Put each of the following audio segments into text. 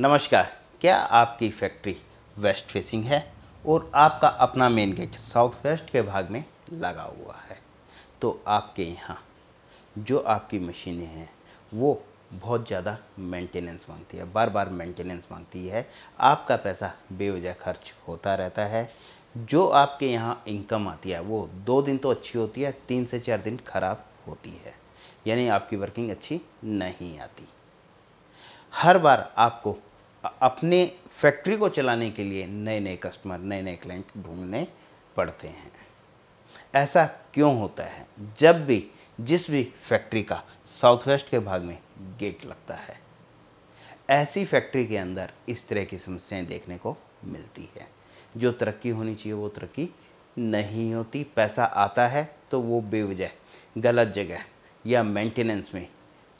नमस्कार क्या आपकी फैक्ट्री वेस्ट फेसिंग है और आपका अपना मेन गेट साउथ वेस्ट के भाग में लगा हुआ है तो आपके यहाँ जो आपकी मशीनें हैं वो बहुत ज़्यादा मेंटेनेंस मांगती है बार बार मेंटेनेंस मांगती है आपका पैसा बेवजह खर्च होता रहता है जो आपके यहाँ इनकम आती है वो दो दिन तो अच्छी होती है तीन से चार दिन खराब होती है यानी आपकी वर्किंग अच्छी नहीं आती हर बार आपको अपने फैक्ट्री को चलाने के लिए नए नए कस्टमर नए नए क्लाइंट ढूंढने पड़ते हैं ऐसा क्यों होता है जब भी जिस भी फैक्ट्री का साउथ वेस्ट के भाग में गेट लगता है ऐसी फैक्ट्री के अंदर इस तरह की समस्याएं देखने को मिलती है जो तरक्की होनी चाहिए वो तरक्की नहीं होती पैसा आता है तो वो बेवजह गलत जगह या मेंटेनेंस में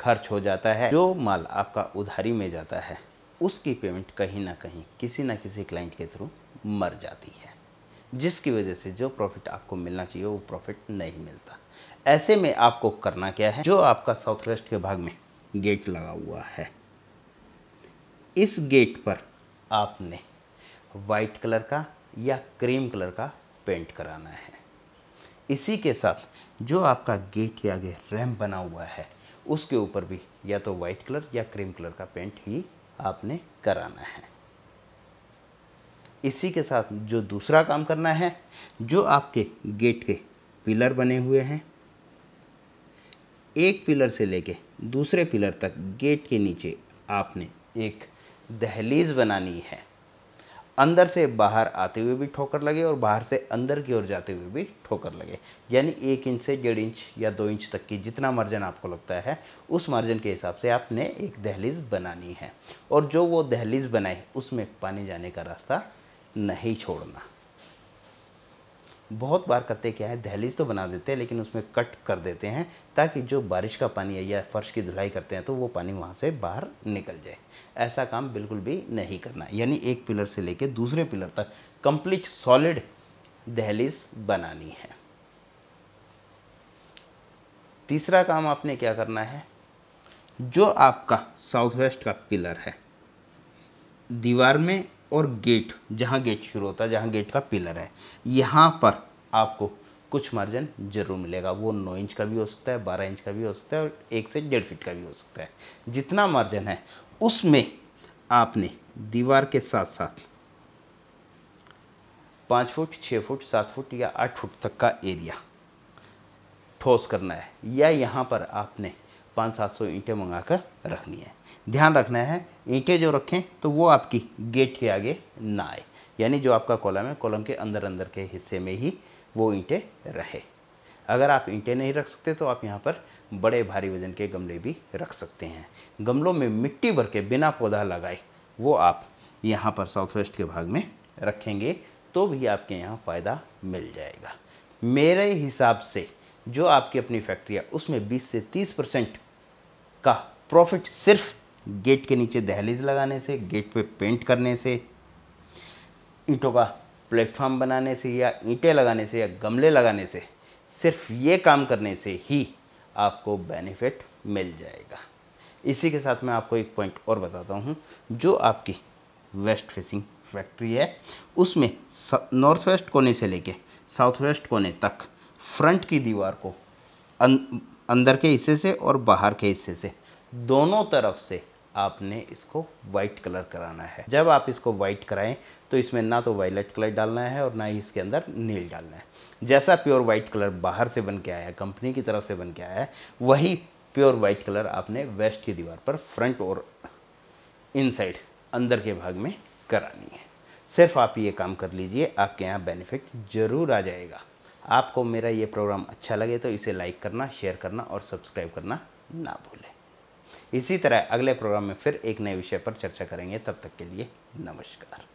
खर्च हो जाता है जो माल आपका उधारी में जाता है उसकी पेमेंट कहीं ना कहीं किसी ना किसी क्लाइंट के थ्रू मर जाती है जिसकी वजह से जो प्रॉफिट आपको मिलना चाहिए वो प्रॉफिट नहीं मिलता ऐसे में आपको करना क्या है जो आपका साउथ वेस्ट के भाग में गेट लगा हुआ है इस गेट पर आपने वाइट कलर का या क्रीम कलर का पेंट कराना है इसी के साथ जो आपका गेट के आगे रैम बना हुआ है उसके ऊपर भी या तो वाइट कलर या क्रीम कलर का पेंट ही आपने कराना है इसी के साथ जो दूसरा काम करना है जो आपके गेट के पिलर बने हुए हैं एक पिलर से लेके दूसरे पिलर तक गेट के नीचे आपने एक दहलीज बनानी है अंदर से बाहर आते हुए भी ठोकर लगे और बाहर से अंदर की ओर जाते हुए भी ठोकर लगे यानी एक इंच से डेढ़ इंच या दो इंच तक की जितना मार्जिन आपको लगता है उस मार्जिन के हिसाब से आपने एक दहलीज बनानी है और जो वो दहलीज बनाए उसमें पानी जाने का रास्ता नहीं छोड़ना बहुत बार करते क्या है दहलीज तो बना देते हैं लेकिन उसमें कट कर देते हैं ताकि जो बारिश का पानी है या फर्श की धुलाई करते हैं तो वो पानी वहाँ से बाहर निकल जाए ऐसा काम बिल्कुल भी नहीं करना यानी एक पिलर से लेकर दूसरे पिलर तक कंप्लीट सॉलिड दहलीज बनानी है तीसरा काम आपने क्या करना है जो आपका साउथ वेस्ट का पिलर है दीवार में और गेट जहाँ गेट शुरू होता है जहाँ गेट का पिलर है यहाँ पर आपको कुछ मार्जिन जरूर मिलेगा वो नौ इंच का भी हो सकता है बारह इंच का भी हो सकता है और एक से डेढ़ फिट का भी हो सकता है जितना मार्जिन है उसमें आपने दीवार के साथ साथ पाँच फुट छः फुट सात फुट या आठ फुट तक का एरिया ठोस करना है या यहाँ पर आपने पाँच सात सौ ईंटें मंगा कर रखनी है ध्यान रखना है ईंटें जो रखें तो वो आपकी गेट के आगे ना आए यानी जो आपका कॉलम है कॉलम के अंदर अंदर के हिस्से में ही वो ईंटें रहे अगर आप ईंटें नहीं रख सकते तो आप यहाँ पर बड़े भारी वजन के गमले भी रख सकते हैं गमलों में मिट्टी भर के बिना पौधा लगाए वो आप यहाँ पर साउथ वेस्ट के भाग में रखेंगे तो भी आपके यहाँ फ़ायदा मिल जाएगा मेरे हिसाब से जो आपकी अपनी फैक्ट्री है उसमें 20 से 30 परसेंट का प्रॉफिट सिर्फ गेट के नीचे दहलीज लगाने से गेट पे पेंट करने से ईंटों का प्लेटफॉर्म बनाने से या ईंटें लगाने से या गमले लगाने से सिर्फ ये काम करने से ही आपको बेनिफिट मिल जाएगा इसी के साथ मैं आपको एक पॉइंट और बताता हूँ जो आपकी वेस्ट फेसिंग फैक्ट्री है उसमें नॉर्थ वेस्ट कोने से लेके साउथ वेस्ट कोने तक फ्रंट की दीवार को अं, अंदर के हिस्से से और बाहर के हिस्से से दोनों तरफ से आपने इसको वाइट कलर कराना है जब आप इसको वाइट कराएं तो इसमें ना तो वायलेट कलर डालना है और ना ही इसके अंदर नील डालना है जैसा प्योर वाइट कलर बाहर से बन के आया है कंपनी की तरफ से बन के आया है वही प्योर वाइट कलर आपने वेस्ट की दीवार पर फ्रंट और इनसाइड अंदर के भाग में करानी है सिर्फ आप ये काम कर लीजिए आपके यहाँ बेनिफिट ज़रूर आ जाएगा आपको मेरा ये प्रोग्राम अच्छा लगे तो इसे लाइक करना शेयर करना और सब्सक्राइब करना ना भूलें इसी तरह अगले प्रोग्राम में फिर एक नए विषय पर चर्चा करेंगे तब तक के लिए नमस्कार